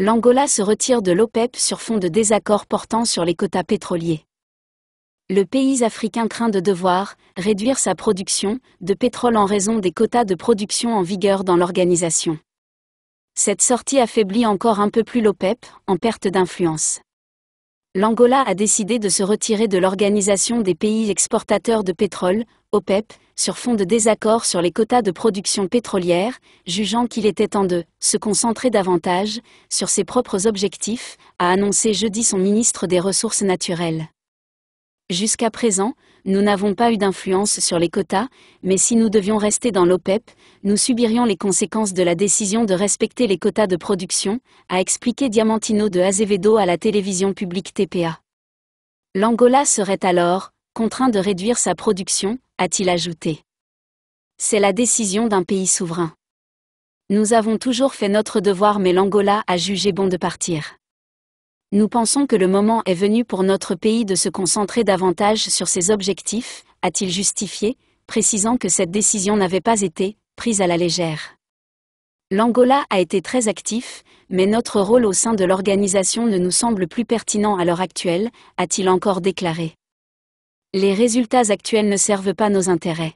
L'Angola se retire de l'OPEP sur fond de désaccords portant sur les quotas pétroliers. Le pays africain craint de devoir réduire sa production de pétrole en raison des quotas de production en vigueur dans l'organisation. Cette sortie affaiblit encore un peu plus l'OPEP, en perte d'influence l'Angola a décidé de se retirer de l'Organisation des pays exportateurs de pétrole, OPEP, sur fond de désaccord sur les quotas de production pétrolière, jugeant qu'il était temps de se concentrer davantage sur ses propres objectifs, a annoncé jeudi son ministre des Ressources naturelles. Jusqu'à présent, nous n'avons pas eu d'influence sur les quotas, mais si nous devions rester dans l'OPEP, e nous subirions les conséquences de la décision de respecter les quotas de production, a expliqué Diamantino de Azevedo à la télévision publique TPA. L'Angola serait alors contraint de réduire sa production, a-t-il ajouté. C'est la décision d'un pays souverain. Nous avons toujours fait notre devoir mais l'Angola a jugé bon de partir. Nous pensons que le moment est venu pour notre pays de se concentrer davantage sur ses objectifs, a-t-il justifié, précisant que cette décision n'avait pas été prise à la légère. L'Angola a été très actif, mais notre rôle au sein de l'organisation ne nous semble plus pertinent à l'heure actuelle, a-t-il encore déclaré. Les résultats actuels ne servent pas nos intérêts.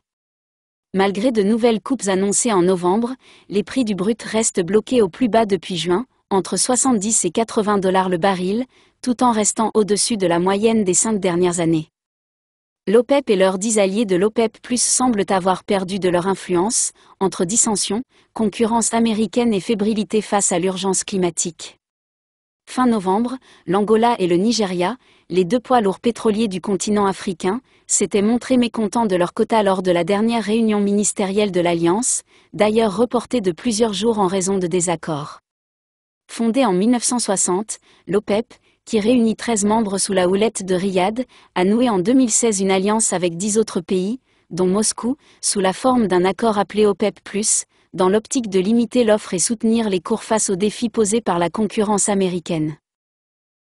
Malgré de nouvelles coupes annoncées en novembre, les prix du brut restent bloqués au plus bas depuis juin, entre 70 et 80 dollars le baril, tout en restant au-dessus de la moyenne des cinq dernières années. L'OPEP e et leurs dix alliés de l'OPEP e plus semblent avoir perdu de leur influence, entre dissensions, concurrence américaine et fébrilité face à l'urgence climatique. Fin novembre, l'Angola et le Nigeria, les deux poids lourds pétroliers du continent africain, s'étaient montrés mécontents de leur quota lors de la dernière réunion ministérielle de l'Alliance, d'ailleurs reportée de plusieurs jours en raison de désaccords. Fondée en 1960, l'OPEP, e qui réunit 13 membres sous la houlette de Riyad, a noué en 2016 une alliance avec 10 autres pays, dont Moscou, sous la forme d'un accord appelé OPEP+, e dans l'optique de limiter l'offre et soutenir les cours face aux défis posés par la concurrence américaine.